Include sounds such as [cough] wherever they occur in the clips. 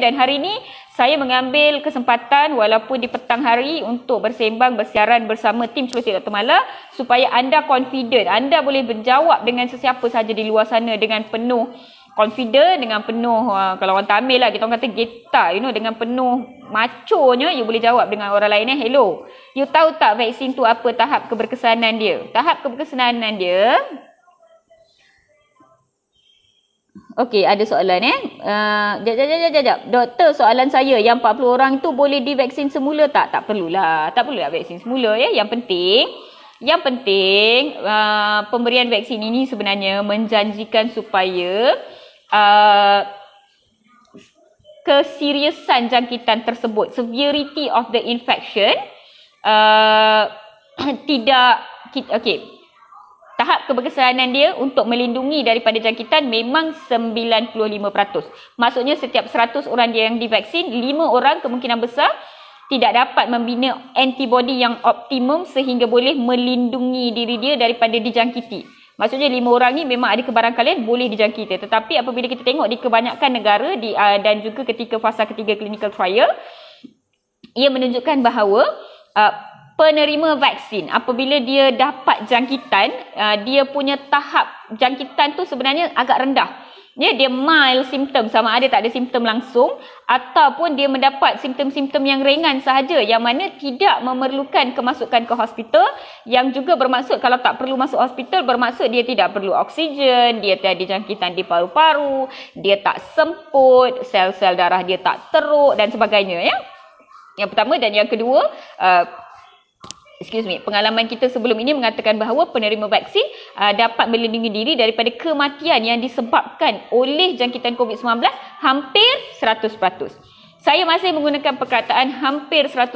dan hari ini saya mengambil kesempatan walaupun di petang hari untuk bersembang bersiaran bersama tim Celosik Dr. Mala supaya anda confident, anda boleh berjawab dengan sesiapa sahaja di luar sana dengan penuh confident, dengan penuh uh, kalau orang Tamil lah kita orang kata geta, you know dengan penuh maconya you boleh jawab dengan orang lain eh, hello. You tahu tak vaksin tu apa tahap keberkesanan dia? Tahap keberkesanan dia, Okey, ada soalan eh. Uh, jap, jap, jap, jap, Doktor, soalan saya yang 40 orang tu boleh divaksin semula tak? Tak perlulah. Tak perlulah vaksin semula ya. Yang penting, yang penting uh, pemberian vaksin ini sebenarnya menjanjikan supaya uh, keseriusan jangkitan tersebut, severity of the infection uh, [coughs] tidak, okey, tahap keberkesanan dia untuk melindungi daripada jangkitan memang 95%. Maksudnya setiap 100 orang dia yang divaksin, 5 orang kemungkinan besar tidak dapat membina antibody yang optimum sehingga boleh melindungi diri dia daripada dijangkiti. Maksudnya 5 orang ni memang ada kebarangkalian boleh dijangkiti. Tetapi apabila kita tengok di kebanyakan negara di, uh, dan juga ketika fasa ketiga clinical trial, ia menunjukkan bahawa uh, penerima vaksin apabila dia dapat jangkitan uh, dia punya tahap jangkitan tu sebenarnya agak rendah ya yeah, dia mild simptom sama ada tak ada simptom langsung ataupun dia mendapat simptom-simptom yang ringan sahaja yang mana tidak memerlukan kemasukan ke hospital yang juga bermaksud kalau tak perlu masuk hospital bermaksud dia tidak perlu oksigen dia tiada jangkitan di paru-paru dia tak semput sel-sel darah dia tak teruk dan sebagainya ya yeah? yang pertama dan yang kedua uh, excuse me, pengalaman kita sebelum ini mengatakan bahawa penerima vaksin uh, dapat melindungi diri daripada kematian yang disebabkan oleh jangkitan COVID-19 hampir 100%. Saya masih menggunakan perkataan hampir 100%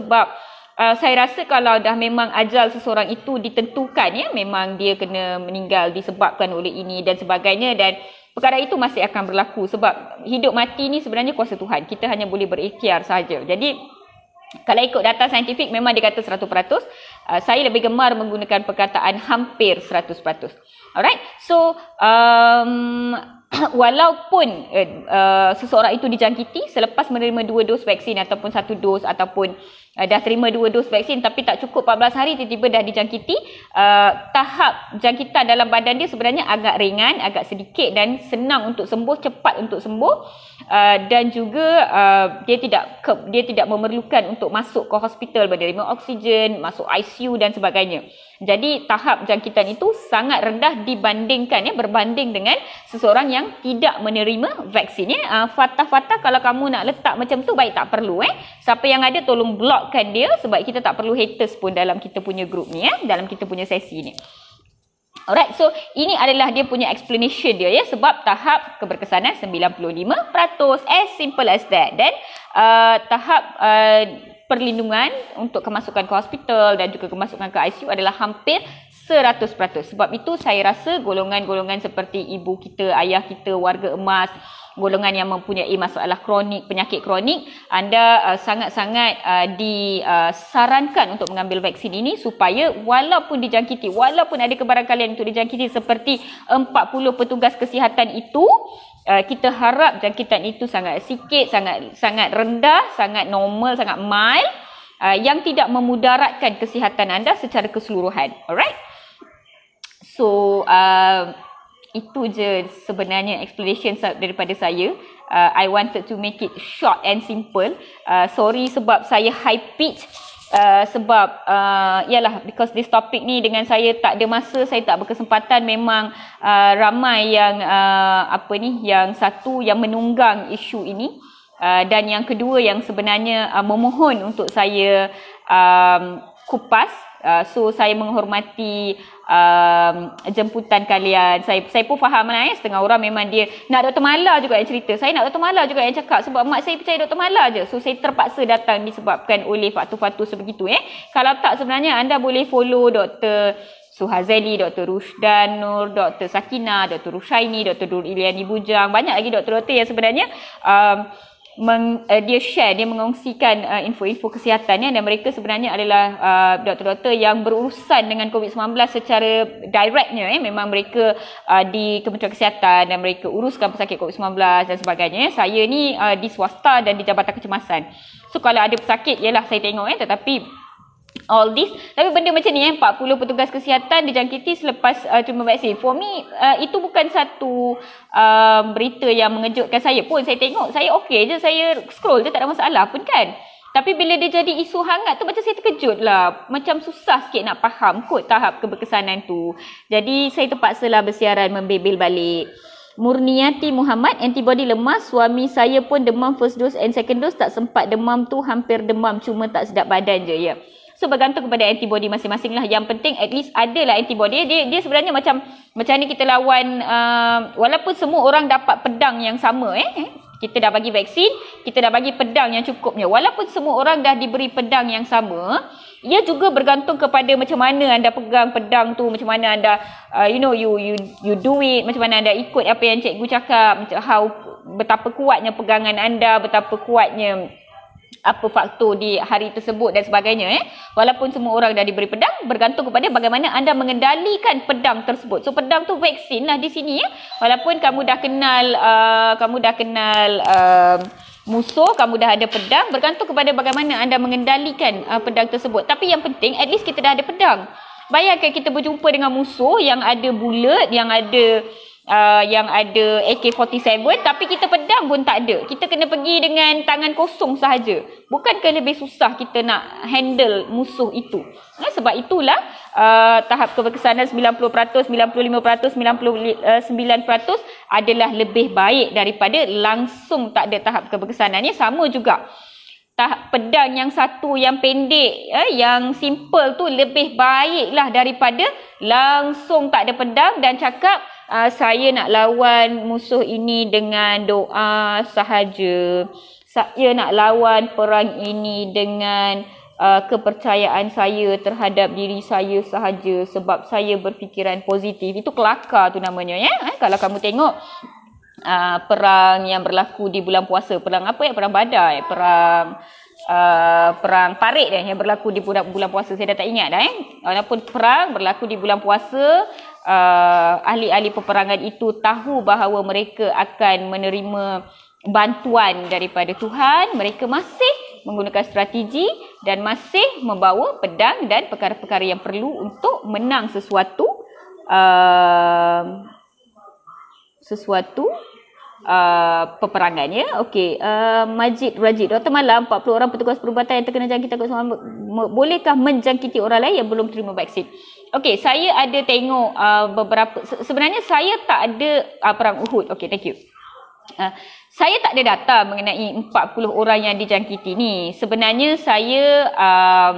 sebab Uh, saya rasa kalau dah memang ajal seseorang itu ditentukan ya memang dia kena meninggal disebabkan oleh ini dan sebagainya dan perkara itu masih akan berlaku sebab hidup mati ni sebenarnya kuasa Tuhan kita hanya boleh berikhtiar saja jadi kalau ikut data saintifik memang dia kata 100%. Uh, ah, saya lebih gemar menggunakan perkataan hampir 100%. Alright. So, um [clears throat] walaupun uh, uh, seseorang itu dijangkiti selepas menerima dua dos vaksin ataupun satu dos ataupun uh, uh, dah terima dua dos vaksin tapi tak cukup 14 hari tiba-tiba dah dijangkiti uh, tahap jangkitan dalam badan dia sebenarnya agak ringan agak sedikit dan senang untuk sembuh cepat untuk sembuh uh, dan juga uh, dia tidak ke, dia tidak memerlukan untuk masuk ke hospital menerima oksigen masuk ICU dan sebagainya jadi tahap jangkitan itu sangat rendah dibandingkan ya berbanding dengan seseorang yang tidak menerima vaksin ya uh, fata-fata kalau kamu nak letak macam tu baik tak perlu eh siapa yang ada tolong blok sebabkan dia sebab kita tak perlu haters pun dalam kita punya group ni ya dalam kita punya sesi ni Alright, so ini adalah dia punya explanation dia ya sebab tahap keberkesanan 95% as simple as that dan uh, tahap uh, perlindungan untuk kemasukan ke hospital dan juga kemasukan ke ICU adalah hampir 100% sebab itu saya rasa golongan-golongan seperti ibu kita, ayah kita, warga emas golongan yang mempunyai masalah kronik penyakit kronik anda uh, sangat-sangat uh, disarankan untuk mengambil vaksin ini supaya walaupun dijangkiti walaupun ada kebaran kalian untuk dijangkiti seperti 40 petugas kesihatan itu Uh, kita harap jangkitan itu sangat sikit, sangat sangat rendah, sangat normal, sangat mild uh, yang tidak memudaratkan kesihatan anda secara keseluruhan. Alright? So, uh, itu je sebenarnya explanation daripada saya uh, I wanted to make it short and simple uh, sorry sebab saya high pitch Uh, sebab uh, ialah because this topic ni dengan saya tak ada masa saya tak berkesempatan memang uh, ramai yang uh, apa ni yang satu yang menunggang isu ini uh, dan yang kedua yang sebenarnya uh, memohon untuk saya um, kupas uh, so saya menghormati um, jemputan kalian. Saya saya pun faham lah eh. Setengah orang memang dia nak Dr. Mala juga yang cerita. Saya nak Dr. Mala juga yang cakap sebab mak saya percaya Dr. Mala je. So saya terpaksa datang disebabkan oleh faktor-faktor sebegitu eh. Kalau tak sebenarnya anda boleh follow Dr. suhazeli Dr. Rushdan Nur, Dr. Sakina, Dr. Rushaini, Dr. Nur Iliani Bujang. Banyak lagi dr dr yang sebenarnya um, meng, uh, dia share dia mengongsikan uh, info-info kesihatan ya dan mereka sebenarnya adalah uh, doktor-doktor yang berurusan dengan COVID-19 secara directnya ya memang mereka uh, di Kementerian Kesihatan dan mereka uruskan pesakit COVID-19 dan sebagainya saya ni uh, di swasta dan di Jabatan Kecemasan so kalau ada pesakit ialah saya tengok ya tetapi all this tapi benda macam ni eh 40 petugas kesihatan dijangkiti selepas uh, cuma vaksin for me uh, itu bukan satu uh, berita yang mengejutkan saya pun saya tengok saya okey je saya scroll je tak ada masalah pun kan tapi bila dia jadi isu hangat tu macam saya terkejut lah. Macam susah sikit nak faham kot tahap keberkesanan tu. Jadi saya terpaksalah bersiaran membebel balik. Murniati Muhammad, antibody lemas. Suami saya pun demam first dose and second dose. Tak sempat demam tu hampir demam cuma tak sedap badan je. Ya. Yeah. So bergantung kepada antibody masing-masing lah. Yang penting at least ada lah antibody. Dia, dia sebenarnya macam macam ni kita lawan uh, walaupun semua orang dapat pedang yang sama eh, eh. Kita dah bagi vaksin, kita dah bagi pedang yang cukupnya. Walaupun semua orang dah diberi pedang yang sama, ia juga bergantung kepada macam mana anda pegang pedang tu, macam mana anda, uh, you know, you you you do it, macam mana anda ikut apa yang cikgu cakap, macam how betapa kuatnya pegangan anda, betapa kuatnya apa faktor di hari tersebut dan sebagainya eh walaupun semua orang dah diberi pedang bergantung kepada bagaimana anda mengendalikan pedang tersebut so pedang tu vaksin lah di sini ya walaupun kamu dah kenal uh, kamu dah kenal uh, musuh kamu dah ada pedang bergantung kepada bagaimana anda mengendalikan uh, pedang tersebut tapi yang penting at least kita dah ada pedang bayangkan kita berjumpa dengan musuh yang ada bulat, yang ada uh, yang ada AK-47 tapi kita pedang pun tak ada. Kita kena pergi dengan tangan kosong sahaja. Bukankah lebih susah kita nak handle musuh itu? Nah, sebab itulah uh, tahap keberkesanan 90%, 95%, 99% adalah lebih baik daripada langsung tak ada tahap keberkesanan. ini sama juga tah pedang yang satu yang pendek eh, yang simple tu lebih baiklah daripada langsung tak ada pedang dan cakap uh, saya nak lawan musuh ini dengan doa sahaja. Saya nak lawan perang ini dengan uh, kepercayaan saya terhadap diri saya sahaja sebab saya berfikiran positif. Itu kelakar tu namanya ya. Eh, kalau kamu tengok uh, perang yang berlaku di bulan puasa, perang apa ya? Perang Badai, eh? perang Uh, perang parit eh, yang berlaku di bulan, bulan puasa saya dah tak ingat dah eh walaupun perang berlaku di bulan puasa uh, ahli-ahli peperangan itu tahu bahawa mereka akan menerima bantuan daripada Tuhan, mereka masih menggunakan strategi dan masih membawa pedang dan perkara-perkara yang perlu untuk menang sesuatu uh, sesuatu Ah, peperangan ya. Okey, uh, Majid Rajid, Dr. Malam, 40 orang petugas perubatan yang terkena jangkitan COVID-19, bolehkah menjangkiti orang lain yang belum terima vaksin? Okey, saya ada tengok uh, beberapa, sebenarnya saya tak ada uh, perang Uhud. Okey, thank you. Uh, saya tak ada data mengenai 40 orang yang dijangkiti ni. Sebenarnya saya... uh,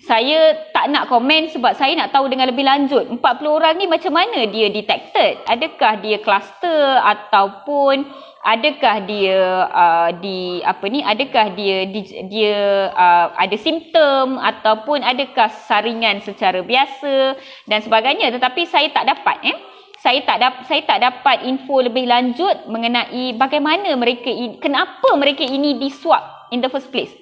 saya tak nak komen sebab saya nak tahu dengan lebih lanjut 40 orang ni macam mana dia detected adakah dia cluster ataupun adakah dia uh, di apa ni adakah dia di, dia uh, ada simptom ataupun adakah saringan secara biasa dan sebagainya tetapi saya tak dapat eh saya tak da- saya tak dapat info lebih lanjut mengenai bagaimana mereka in- kenapa mereka ini diswab in the first place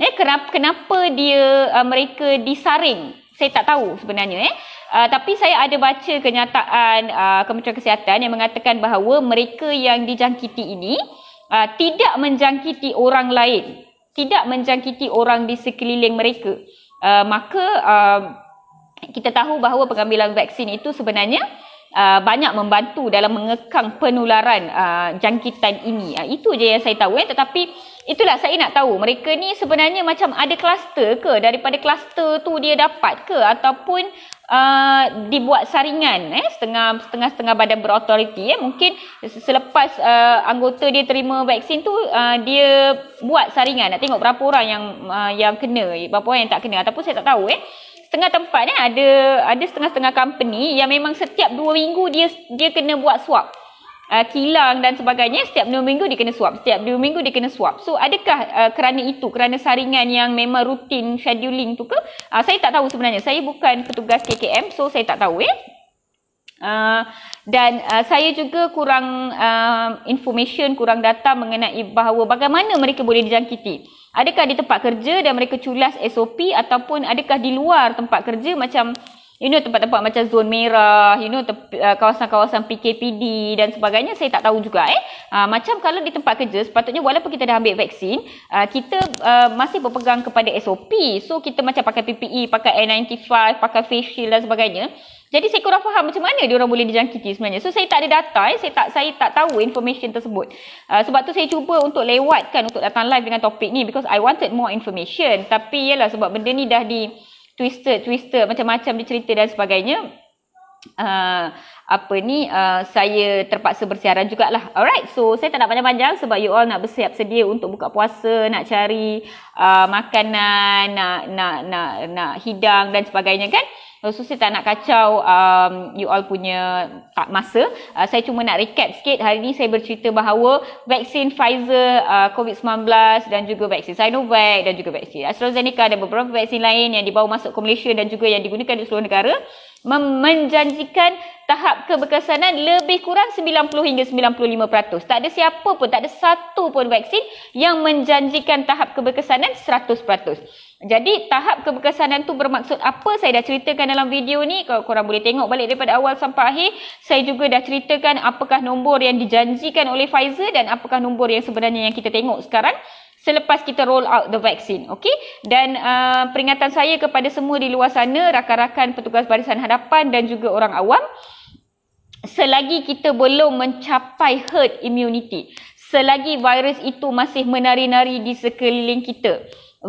eh kenapa, kenapa dia uh, mereka disaring saya tak tahu sebenarnya eh Uh, tapi saya ada baca kenyataan uh, Kementerian Kesihatan yang mengatakan bahawa mereka yang dijangkiti ini uh, tidak menjangkiti orang lain, tidak menjangkiti orang di sekeliling mereka. Uh, maka uh, kita tahu bahawa pengambilan vaksin itu sebenarnya uh, banyak membantu dalam mengekang penularan uh, jangkitan ini. Uh, itu je yang saya tahu eh. tetapi Itulah saya nak tahu mereka ni sebenarnya macam ada kluster ke daripada kluster tu dia dapat ke ataupun uh, dibuat saringan eh setengah setengah setengah badan berautoriti eh mungkin selepas uh, anggota dia terima vaksin tu uh, dia buat saringan nak tengok berapa orang yang uh, yang kena berapa orang yang tak kena ataupun saya tak tahu eh setengah tempat eh ada ada setengah-setengah company yang memang setiap dua minggu dia dia kena buat swab uh, kilang dan sebagainya setiap dua minggu dia kena swab setiap dua minggu dia kena swab so adakah uh, kerana itu kerana saringan yang memang rutin scheduling tu ke uh, saya tak tahu sebenarnya saya bukan petugas KKM so saya tak tahu ya eh? Uh, dan uh, saya juga kurang uh, information, kurang data mengenai bahawa bagaimana mereka boleh dijangkiti. Adakah di tempat kerja dan mereka culas SOP ataupun adakah di luar tempat kerja macam you know tempat-tempat macam zon merah, you know tep- uh, kawasan-kawasan PKPD dan sebagainya saya tak tahu juga eh. Uh, macam kalau di tempat kerja sepatutnya walaupun kita dah ambil vaksin, uh, kita uh, masih berpegang kepada SOP. So kita macam pakai PPE, pakai N95, pakai face shield dan sebagainya. Jadi saya kurang faham macam mana dia orang boleh dijangkiti sebenarnya. So saya tak ada data, eh. saya tak saya tak tahu information tersebut. Uh, sebab tu saya cuba untuk lewatkan untuk datang live dengan topik ni because I wanted more information. Tapi yalah sebab benda ni dah di twisted twister macam-macam dicerita dan sebagainya uh, apa ni uh, saya terpaksa bersiaran jugalah alright so saya tak nak panjang-panjang sebab you all nak bersiap sedia untuk buka puasa nak cari uh, makanan nak nak nak nak hidang dan sebagainya kan So saya tak nak kacau um, you all punya tak uh, masa. Uh, saya cuma nak recap sikit. Hari ni saya bercerita bahawa vaksin Pfizer uh, COVID-19 dan juga vaksin Sinovac dan juga vaksin AstraZeneca dan beberapa vaksin lain yang dibawa masuk ke Malaysia dan juga yang digunakan di seluruh negara menjanjikan tahap kebekasanan lebih kurang 90 hingga 95%. Tak ada siapa pun, tak ada satu pun vaksin yang menjanjikan tahap kebekasanan 100%. Jadi tahap kebekasanan tu bermaksud apa? Saya dah ceritakan dalam video ni. Kalau korang boleh tengok balik daripada awal sampai akhir, saya juga dah ceritakan apakah nombor yang dijanjikan oleh Pfizer dan apakah nombor yang sebenarnya yang kita tengok sekarang selepas kita roll out the vaccine. Okay? Dan uh, peringatan saya kepada semua di luar sana, rakan-rakan petugas barisan hadapan dan juga orang awam, selagi kita belum mencapai herd immunity, selagi virus itu masih menari-nari di sekeliling kita,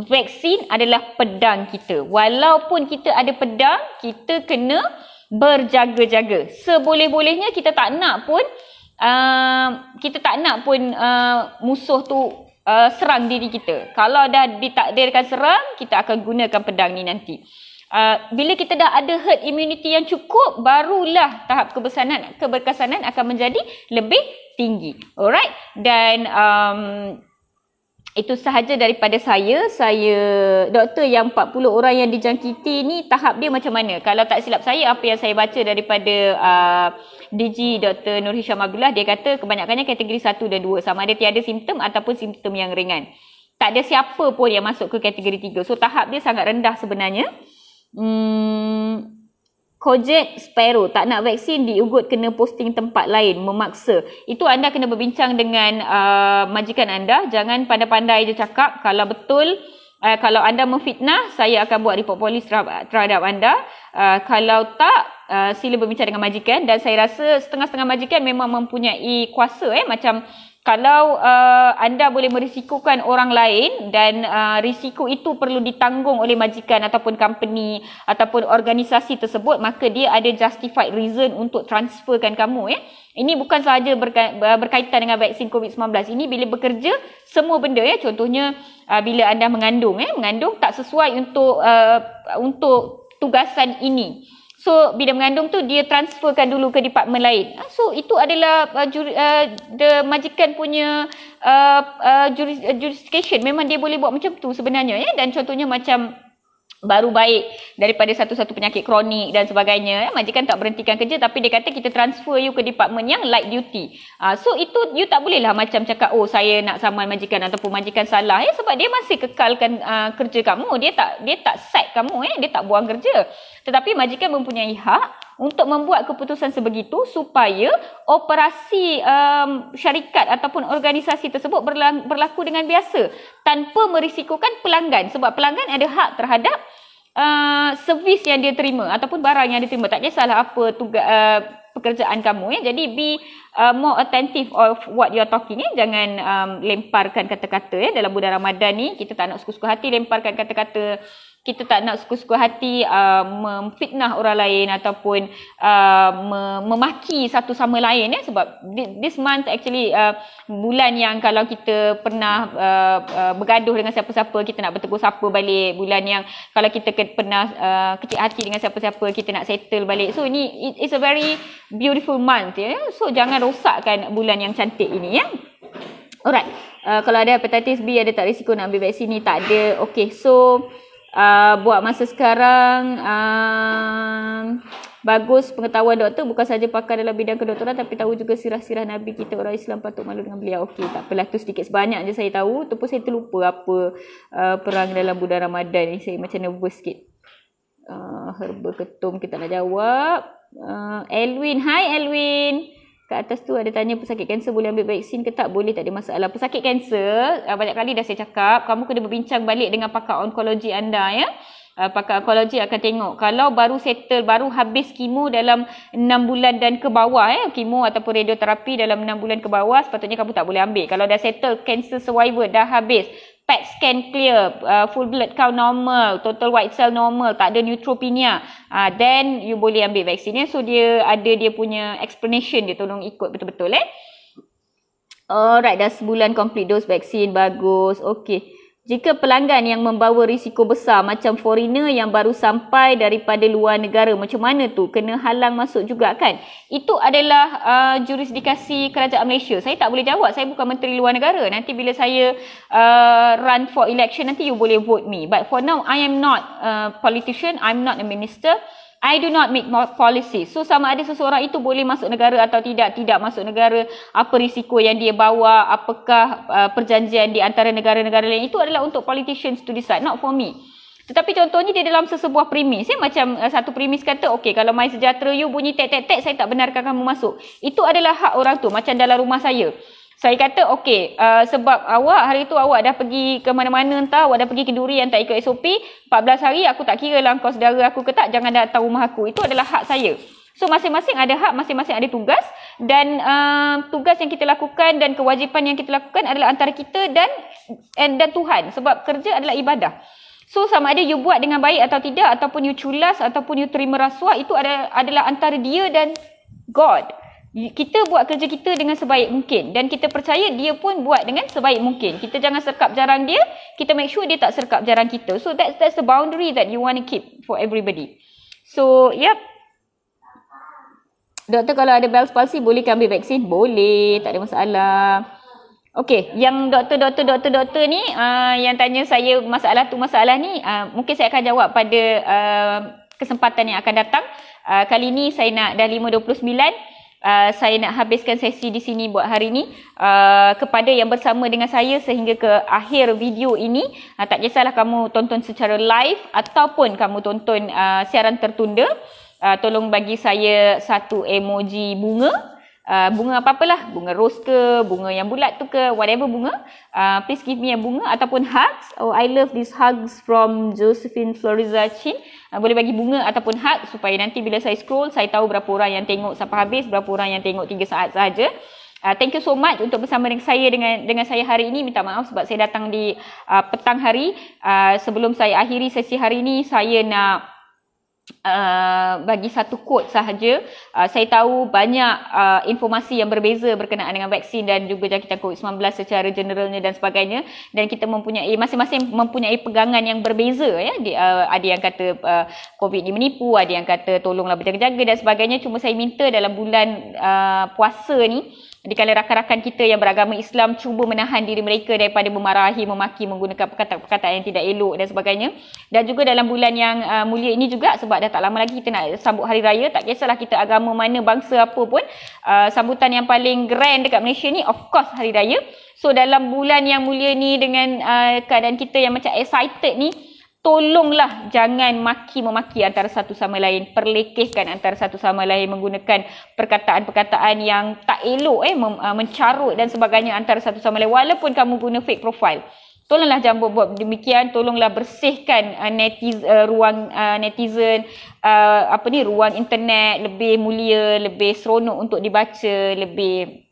vaksin adalah pedang kita. Walaupun kita ada pedang, kita kena berjaga-jaga. Seboleh-bolehnya kita tak nak pun uh, kita tak nak pun uh, musuh tu uh, serang diri kita. Kalau dah ditakdirkan serang, kita akan gunakan pedang ni nanti. Uh, bila kita dah ada herd immunity yang cukup, barulah tahap kebesanan, keberkesanan akan menjadi lebih tinggi. Alright? Dan um, itu sahaja daripada saya. Saya doktor yang 40 orang yang dijangkiti ni tahap dia macam mana? Kalau tak silap saya apa yang saya baca daripada uh, DG Dr. Nur Hisham Abdullah dia kata kebanyakannya kategori 1 dan 2 sama ada tiada simptom ataupun simptom yang ringan. Tak ada siapa pun yang masuk ke kategori 3. So tahap dia sangat rendah sebenarnya. Hmm, Kojek Sparrow tak nak vaksin diugut kena posting tempat lain memaksa. Itu anda kena berbincang dengan uh, majikan anda. Jangan pandai-pandai je cakap. Kalau betul, uh, kalau anda memfitnah, saya akan buat report polis terhadap anda. Uh, kalau tak, uh, sila berbincang dengan majikan. Dan saya rasa setengah-setengah majikan memang mempunyai kuasa. Eh? Macam kalau uh, anda boleh merisikokan orang lain dan uh, risiko itu perlu ditanggung oleh majikan ataupun company ataupun organisasi tersebut maka dia ada justified reason untuk transferkan kamu ya. Ini bukan sahaja berka- berkaitan dengan vaksin COVID-19. Ini bila bekerja semua benda ya contohnya uh, bila anda mengandung ya mengandung tak sesuai untuk uh, untuk tugasan ini. So bila mengandung tu dia transferkan dulu ke department lain. Ah, so itu adalah uh, juri, uh, the majikan punya uh, uh, juris, uh, jurisdiction. Memang dia boleh buat macam tu sebenarnya ya. Dan contohnya macam baru baik daripada satu-satu penyakit kronik dan sebagainya ya, majikan tak berhentikan kerja tapi dia kata kita transfer you ke department yang light duty uh, so itu you tak boleh lah macam cakap oh saya nak saman majikan ataupun majikan salah ya, sebab dia masih kekalkan uh, kerja kamu dia tak dia tak set kamu ya, dia tak buang kerja tetapi majikan mempunyai hak untuk membuat keputusan sebegitu supaya operasi um, syarikat ataupun organisasi tersebut berlaku dengan biasa tanpa merisikokan pelanggan sebab pelanggan ada hak terhadap uh, servis yang dia terima ataupun barang yang dia terima tak kisahlah apa tugas uh, pekerjaan kamu ya jadi be uh, more attentive of what you are talking ya jangan um, lemparkan kata-kata ya dalam bulan Ramadan ni kita tak nak suku-suku hati lemparkan kata-kata kita tak nak suka-suka hati uh, memfitnah orang lain ataupun uh, memaki satu sama lain ya sebab this month actually uh, bulan yang kalau kita pernah uh, uh, bergaduh dengan siapa-siapa kita nak bertegur sapa balik bulan yang kalau kita ke- pernah uh, kecil hati dengan siapa-siapa kita nak settle balik so ini it, it's a very beautiful month ya so jangan rosakkan bulan yang cantik ini ya alright uh, kalau ada hepatitis B ada tak risiko nak ambil vaksin ni tak ada okey so uh, buat masa sekarang uh, bagus pengetahuan doktor bukan saja pakar dalam bidang kedoktoran tapi tahu juga sirah-sirah nabi kita orang Islam patut malu dengan beliau okey tak apalah tu sedikit sebanyak je saya tahu tu pun saya terlupa apa uh, perang dalam bulan Ramadan ni saya macam nervous sikit uh, herba ketum kita nak jawab uh, Elwin hai Elwin uh, kat atas tu ada tanya pesakit kanser boleh ambil vaksin ke tak boleh tak ada masalah pesakit kanser ah, banyak kali dah saya cakap kamu kena berbincang balik dengan pakar onkologi anda ya ah, pakar onkologi akan tengok kalau baru settle baru habis kemo dalam 6 bulan dan ke bawah eh kemo ataupun radioterapi dalam 6 bulan ke bawah sepatutnya kamu tak boleh ambil kalau dah settle cancer survivor dah habis PET scan clear, uh, full blood count normal, total white cell normal, tak ada neutropenia. Uh, then you boleh ambil vaksin ya. So dia ada dia punya explanation dia tolong ikut betul-betul eh. Alright, dah sebulan complete dose vaksin. Bagus. Okay. Jika pelanggan yang membawa risiko besar macam foreigner yang baru sampai daripada luar negara macam mana tu kena halang masuk juga kan? Itu adalah uh, jurisdikasi kerajaan Malaysia. Saya tak boleh jawab. Saya bukan menteri luar negara. Nanti bila saya uh, run for election nanti you boleh vote me. But for now I am not a politician. am not a minister. I do not make policy. So sama ada seseorang itu boleh masuk negara atau tidak, tidak masuk negara, apa risiko yang dia bawa, apakah uh, perjanjian di antara negara-negara lain itu adalah untuk politicians to decide, not for me. Tetapi contohnya dia dalam sesebuah premis. Ya? Macam uh, satu premis kata, okay, kalau main sejahtera you bunyi tek-tek-tek, saya tak benarkan kamu masuk. Itu adalah hak orang tu. Macam dalam rumah saya. Saya kata okey uh, sebab awak hari tu awak dah pergi ke mana-mana entah awak dah pergi ke duri yang tak ikut SOP 14 hari aku tak kira lah kau saudara aku ke tak jangan datang rumah aku itu adalah hak saya. So masing-masing ada hak, masing-masing ada tugas dan uh, tugas yang kita lakukan dan kewajipan yang kita lakukan adalah antara kita dan and, dan Tuhan sebab kerja adalah ibadah. So sama ada you buat dengan baik atau tidak ataupun you culas ataupun you terima rasuah itu ada, adalah antara dia dan God kita buat kerja kita dengan sebaik mungkin dan kita percaya dia pun buat dengan sebaik mungkin. Kita jangan serkap jarang dia, kita make sure dia tak serkap jarang kita. So that's that's the boundary that you want to keep for everybody. So, yep. Doktor kalau ada Bell's palsy boleh ambil vaksin? Boleh, tak ada masalah. Okay, yang doktor-doktor-doktor-doktor ni uh, yang tanya saya masalah tu masalah ni, uh, mungkin saya akan jawab pada uh, kesempatan yang akan datang. Uh, kali ni saya nak dah 529 uh, saya nak habiskan sesi di sini buat hari ini uh, kepada yang bersama dengan saya sehingga ke akhir video ini uh, tak kisahlah kamu tonton secara live ataupun kamu tonton uh, siaran tertunda uh, tolong bagi saya satu emoji bunga uh, bunga apa-apalah, bunga rose ke, bunga yang bulat tu ke, whatever bunga, uh, please give me a bunga ataupun hugs. Oh, I love these hugs from Josephine Floriza Chin. Uh, boleh bagi bunga ataupun hugs supaya nanti bila saya scroll, saya tahu berapa orang yang tengok sampai habis, berapa orang yang tengok tiga saat sahaja. Uh, thank you so much untuk bersama dengan saya dengan dengan saya hari ini. Minta maaf sebab saya datang di uh, petang hari. Uh, sebelum saya akhiri sesi hari ini, saya nak Uh, bagi satu kod sahaja uh, saya tahu banyak uh, informasi yang berbeza berkenaan dengan vaksin dan juga jangkitan COVID-19 secara generalnya dan sebagainya dan kita mempunyai masing-masing mempunyai pegangan yang berbeza ya Di, uh, ada yang kata uh, COVID ni menipu ada yang kata tolonglah berjaga-jaga dan sebagainya cuma saya minta dalam bulan uh, puasa ni di kalangan rakan-rakan kita yang beragama Islam cuba menahan diri mereka daripada memarahi, memaki menggunakan perkataan-perkataan yang tidak elok dan sebagainya dan juga dalam bulan yang uh, mulia ini juga sebab dah tak lama lagi kita nak sambut hari raya tak kisahlah kita agama mana bangsa apa pun uh, sambutan yang paling grand dekat Malaysia ni of course hari raya so dalam bulan yang mulia ni dengan uh, keadaan kita yang macam excited ni tolonglah jangan maki memaki antara satu sama lain perlekehkan antara satu sama lain menggunakan perkataan-perkataan yang tak elok eh ah, mencarut dan sebagainya antara satu sama lain walaupun kamu guna fake profile tolonglah jambu, buat demikian tolonglah bersihkan uh, netizen uh, ruang uh, netizen uh, apa ni ruang internet lebih mulia lebih seronok untuk dibaca lebih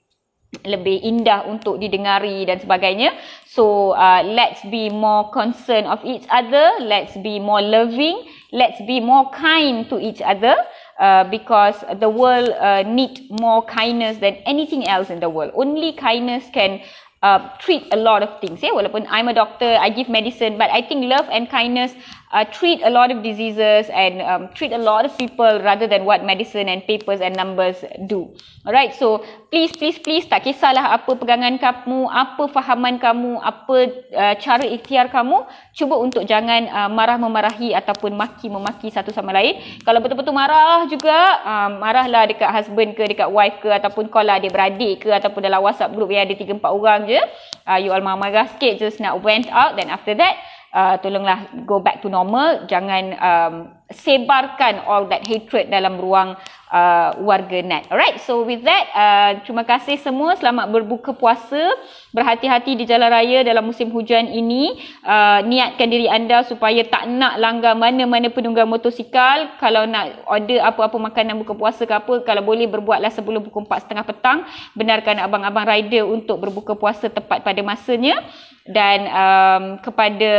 lebih indah untuk didengari dan sebagainya so uh, let's be more concerned of each other let's be more loving let's be more kind to each other uh, because the world uh, need more kindness than anything else in the world only kindness can uh, treat a lot of things. Yeah? Walaupun I'm a doctor, I give medicine, but I think love and kindness uh, treat a lot of diseases and um, treat a lot of people rather than what medicine and papers and numbers do. Alright, so please, please, please tak kisahlah apa pegangan kamu, apa fahaman kamu, apa uh, cara ikhtiar kamu, cuba untuk jangan uh, marah memarahi ataupun maki memaki satu sama lain. Kalau betul-betul marah juga, uh, marahlah dekat husband ke, dekat wife ke, ataupun call lah dia beradik ke, ataupun dalam WhatsApp group yang ada 3-4 orang je. Uh, you all marah-marah sikit, just nak went out, then after that, uh, tolonglah go back to normal jangan um, sebarkan all that hatred dalam ruang uh, warga net. Alright, so with that, uh, terima kasih semua. Selamat berbuka puasa. Berhati-hati di jalan raya dalam musim hujan ini. Uh, niatkan diri anda supaya tak nak langgar mana-mana penunggang motosikal. Kalau nak order apa-apa makanan buka puasa ke apa, kalau boleh berbuatlah sebelum pukul 4 setengah petang. Benarkan abang-abang rider untuk berbuka puasa tepat pada masanya. Dan um, kepada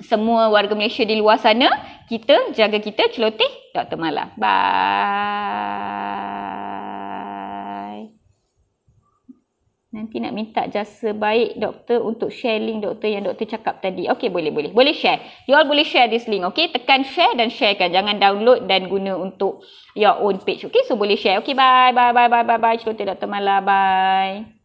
semua warga Malaysia di luar sana, kita jaga kita celoteh Dr. Malah. Bye. Nanti nak minta jasa baik doktor untuk share link doktor yang doktor cakap tadi. Okey, boleh, boleh. Boleh share. You all boleh share this link, okey? Tekan share dan sharekan. Jangan download dan guna untuk your own page, okey? So, boleh share. Okey, bye, bye, bye, bye, bye. bye. Celoteh Dr. Malah. Bye.